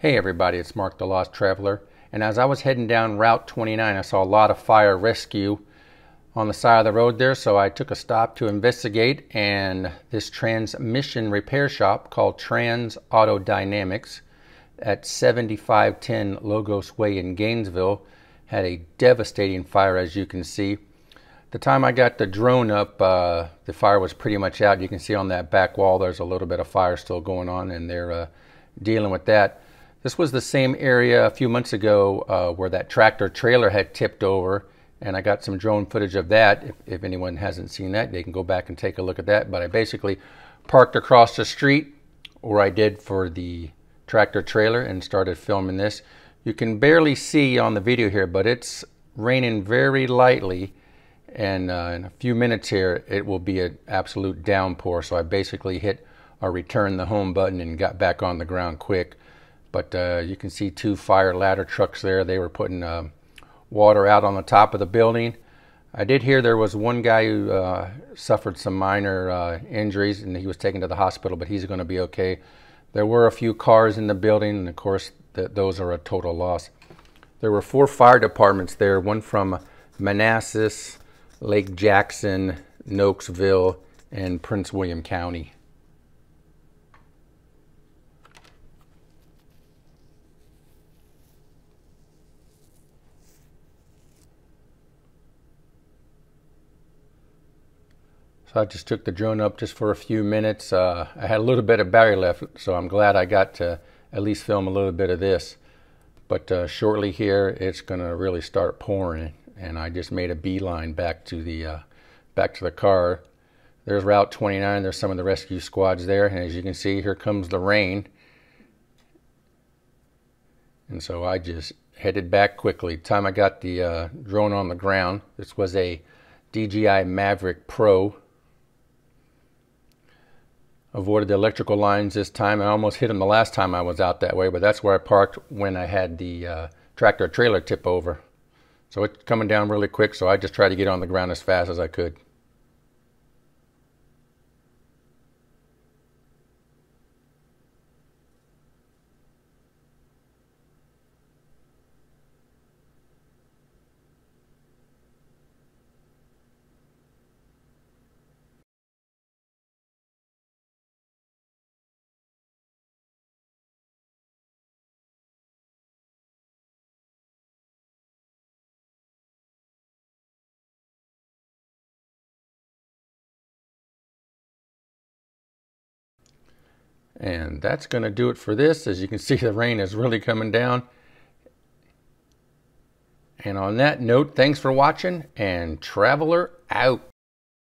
Hey everybody, it's Mark the Lost Traveler. And as I was heading down Route 29, I saw a lot of fire rescue on the side of the road there, so I took a stop to investigate. And this transmission repair shop called Trans Auto Dynamics at 7510 Logos Way in Gainesville had a devastating fire, as you can see. The time I got the drone up, uh, the fire was pretty much out. You can see on that back wall, there's a little bit of fire still going on, and they're uh, dealing with that. This was the same area a few months ago uh, where that tractor trailer had tipped over, and I got some drone footage of that. If, if, anyone hasn't seen that, they can go back and take a look at that. But I basically parked across the street, or I did for the tractor trailer, and started filming this. You can barely see on the video here, but it's raining very lightly, and uh, in a few minutes here, it will be an absolute downpour. So I basically hit or return the home button and got back on the ground quick. But uh, you can see two fire ladder trucks there. They were putting um, water out on the top of the building. I did hear there was one guy who uh, suffered some minor uh, injuries and he was taken to the hospital, but he's going to be okay. There were a few cars in the building, and of course, th those are a total loss. There were four fire departments there one from Manassas, Lake Jackson, Knoxville, and Prince William County. So I just took the drone up just for a few minutes. Uh, I had a little bit of battery left, so I'm glad I got to at least film a little bit of this. But uh, shortly here, it's going to really start pouring, and I just made a beeline back to the uh, back to the car. There's Route 29. There's some of the rescue squads there, and as you can see, here comes the rain. And so I just headed back quickly. Time I got the uh, drone on the ground. This was a DJI Maverick Pro avoided the electrical lines this time. I almost hit them the last time I was out that way, but that's where I parked when I had the uh, tractor trailer tip over. So it's coming down really quick, so I just tried to get on the ground as fast as I could. And that's going to do it for this. As you can see, the rain is really coming down. And on that note, thanks for watching and Traveler out.